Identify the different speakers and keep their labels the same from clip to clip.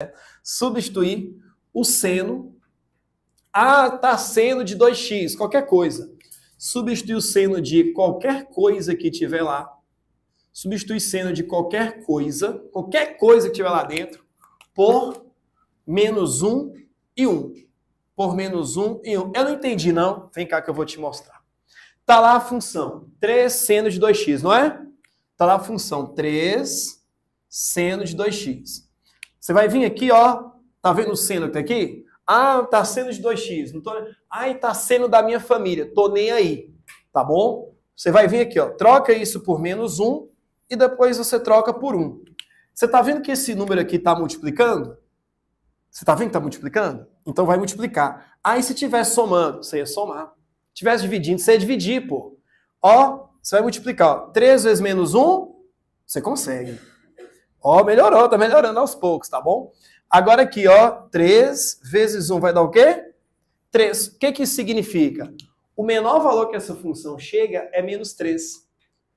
Speaker 1: é substituir o seno. Ah, tá seno de 2x, qualquer coisa. Substituir o seno de qualquer coisa que tiver lá. Substituir seno de qualquer coisa, qualquer coisa que tiver lá dentro, por menos 1 e 1. Por menos 1 e 1. Eu não entendi, não. Vem cá que eu vou te mostrar. Tá lá a função 3 seno de 2x, não é? Tá lá a função 3 seno de 2x. Você vai vir aqui, ó. Tá vendo o seno que tem aqui? Ah, tá sendo de 2x. Não tô... Ai, tá sendo da minha família. Tô nem aí. Tá bom? Você vai vir aqui, ó. Troca isso por menos 1 e depois você troca por 1. Você tá vendo que esse número aqui tá multiplicando? Você tá vendo que tá multiplicando? Então vai multiplicar. Aí se tiver somando, você ia somar. Se tivesse dividindo, você ia dividir, pô. Ó, você vai multiplicar, ó. 3 vezes menos 1, você consegue. Ó, melhorou, tá melhorando aos poucos, tá bom? Agora aqui, ó, 3 vezes 1 vai dar o quê? 3. O que, que isso significa? O menor valor que essa função chega é menos 3.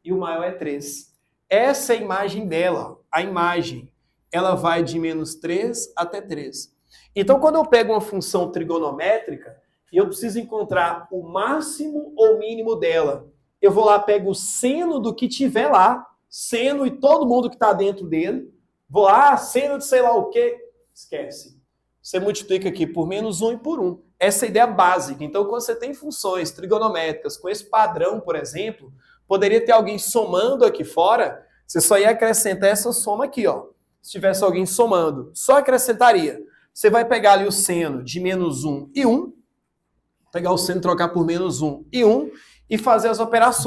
Speaker 1: E o maior é 3. Essa é a imagem dela, a imagem. Ela vai de menos 3 até 3. Então, quando eu pego uma função trigonométrica e eu preciso encontrar o máximo ou mínimo dela, eu vou lá, pego o seno do que tiver lá Seno e todo mundo que está dentro dele. Vou lá, seno de sei lá o quê. Esquece. Você multiplica aqui por menos um e por um. Essa é a ideia básica. Então, quando você tem funções trigonométricas com esse padrão, por exemplo, poderia ter alguém somando aqui fora, você só ia acrescentar essa soma aqui, ó. Se tivesse alguém somando, só acrescentaria. Você vai pegar ali o seno de menos 1 e 1, pegar o seno trocar por menos 1 e 1 e fazer as operações.